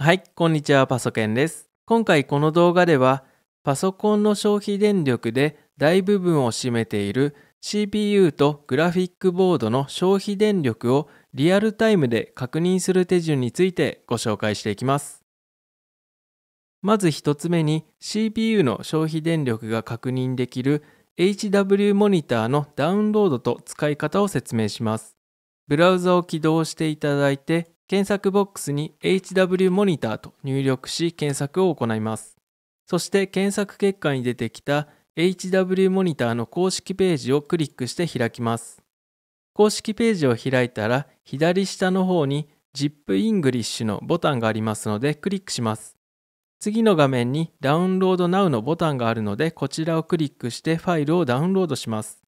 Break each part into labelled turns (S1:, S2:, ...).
S1: はい、こんにちは、パソケンです。今回この動画では、パソコンの消費電力で大部分を占めている CPU とグラフィックボードの消費電力をリアルタイムで確認する手順についてご紹介していきます。まず1つ目に CPU の消費電力が確認できる HW モニターのダウンロードと使い方を説明します。ブラウザを起動していただいて検索ボックスに HW モニターと入力し検索を行います。そして検索結果に出てきた HW モニターの公式ページをクリックして開きます。公式ページを開いたら左下の方に ZIP English のボタンがありますのでクリックします。次の画面にダウンロード Now のボタンがあるのでこちらをクリックしてファイルをダウンロードします。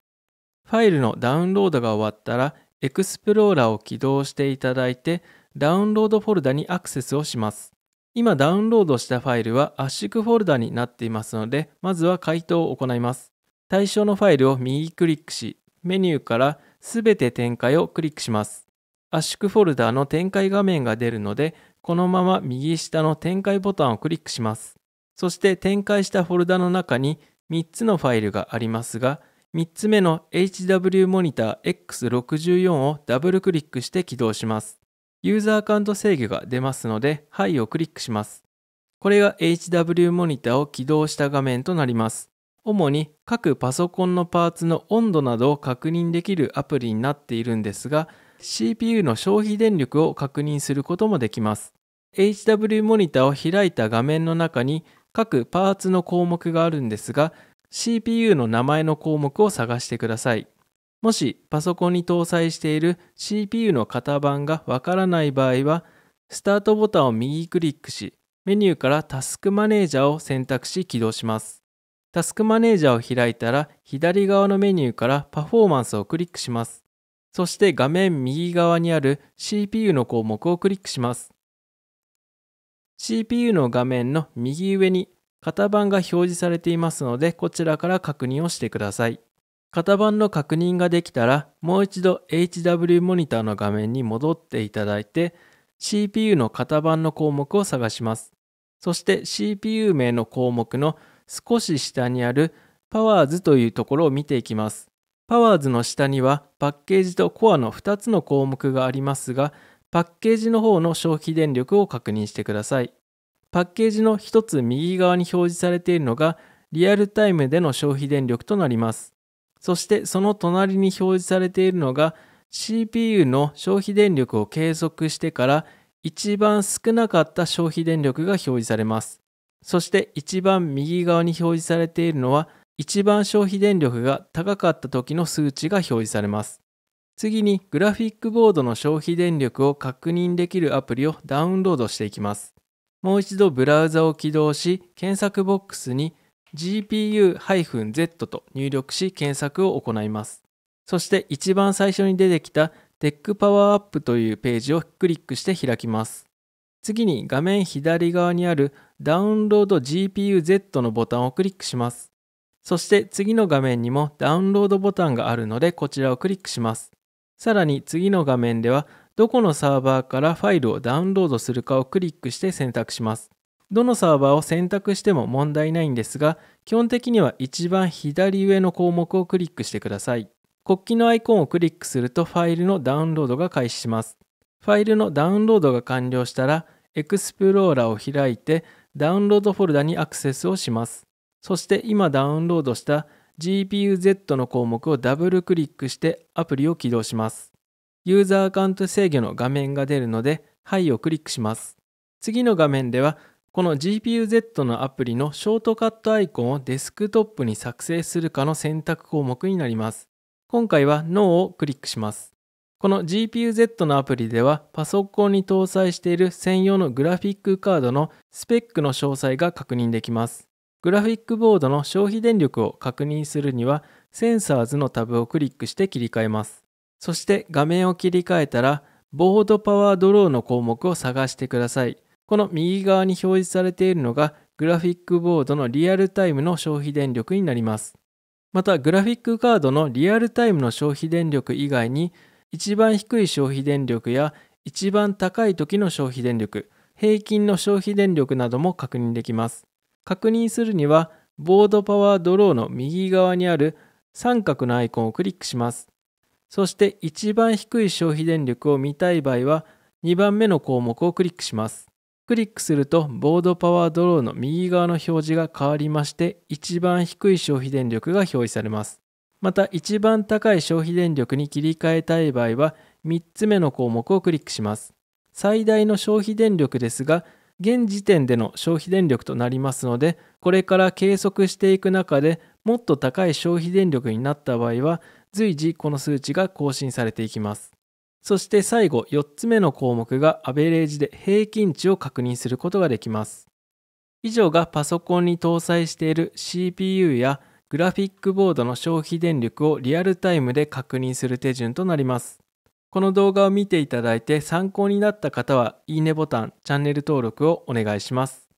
S1: ファイルのダウンロードが終わったらエクスプローラーを起動していただいてダウンロードフォルダにアクセスをします。今ダウンロードしたファイルは圧縮フォルダになっていますので、まずは回答を行います。対象のファイルを右クリックし、メニューからすべて展開をクリックします。圧縮フォルダの展開画面が出るので、このまま右下の展開ボタンをクリックします。そして展開したフォルダの中に3つのファイルがありますが、3つ目の HW モニター X64 をダブルクリックして起動します。ユーザーアカウント制御が出ますので、はいをクリックします。これが HW モニターを起動した画面となります。主に各パソコンのパーツの温度などを確認できるアプリになっているんですが、CPU の消費電力を確認することもできます。HW モニターを開いた画面の中に各パーツの項目があるんですが、CPU の名前の項目を探してください。もしパソコンに搭載している CPU の型番がわからない場合は、スタートボタンを右クリックし、メニューからタスクマネージャーを選択し起動します。タスクマネージャーを開いたら、左側のメニューからパフォーマンスをクリックします。そして画面右側にある CPU の項目をクリックします。CPU の画面の右上に型番が表示されていますので、こちらから確認をしてください。型番の確認ができたら、もう一度 HW モニターの画面に戻っていただいて、CPU の型番の項目を探します。そして CPU 名の項目の少し下にある Powers というところを見ていきます。Powers の下にはパッケージとコアの2つの項目がありますが、パッケージの方の消費電力を確認してください。パッケージの1つ右側に表示されているのがリアルタイムでの消費電力となります。そしてその隣に表示されているのが CPU の消費電力を計測してから一番少なかった消費電力が表示されます。そして一番右側に表示されているのは一番消費電力が高かった時の数値が表示されます。次にグラフィックボードの消費電力を確認できるアプリをダウンロードしていきます。もう一度ブラウザを起動し検索ボックスに「GPU-Z と入力し検索を行います。そして一番最初に出てきた Tech Power Up というページをクリックして開きます。次に画面左側にあるダウンロード GPU-Z のボタンをクリックします。そして次の画面にもダウンロードボタンがあるのでこちらをクリックします。さらに次の画面ではどこのサーバーからファイルをダウンロードするかをクリックして選択します。どのサーバーを選択しても問題ないんですが、基本的には一番左上の項目をクリックしてください。国旗のアイコンをクリックするとファイルのダウンロードが開始します。ファイルのダウンロードが完了したら、エクスプローラーを開いてダウンロードフォルダにアクセスをします。そして今ダウンロードした GPUZ の項目をダブルクリックしてアプリを起動します。ユーザーアカウント制御の画面が出るので、はいをクリックします。次の画面ではこの GPU-Z のアプリのショートカットアイコンをデスクトップに作成するかの選択項目になります。今回は NO をクリックします。この GPU-Z のアプリではパソコンに搭載している専用のグラフィックカードのスペックの詳細が確認できます。グラフィックボードの消費電力を確認するにはセンサーズのタブをクリックして切り替えます。そして画面を切り替えたらボードパワードローの項目を探してください。この右側に表示されているのがグラフィックボードのリアルタイムの消費電力になります。またグラフィックカードのリアルタイムの消費電力以外に一番低い消費電力や一番高い時の消費電力、平均の消費電力なども確認できます。確認するにはボードパワードローの右側にある三角のアイコンをクリックします。そして一番低い消費電力を見たい場合は2番目の項目をクリックします。クリックするとボードパワードローの右側の表示が変わりまして一番低い消費電力が表示されます。また一番高い消費電力に切り替えたい場合は3つ目の項目をクリックします。最大の消費電力ですが現時点での消費電力となりますのでこれから計測していく中でもっと高い消費電力になった場合は随時この数値が更新されていきます。そして最後4つ目の項目がアベレージで平均値を確認することができます。以上がパソコンに搭載している CPU やグラフィックボードの消費電力をリアルタイムで確認する手順となります。この動画を見ていただいて参考になった方はいいねボタン、チャンネル登録をお願いします。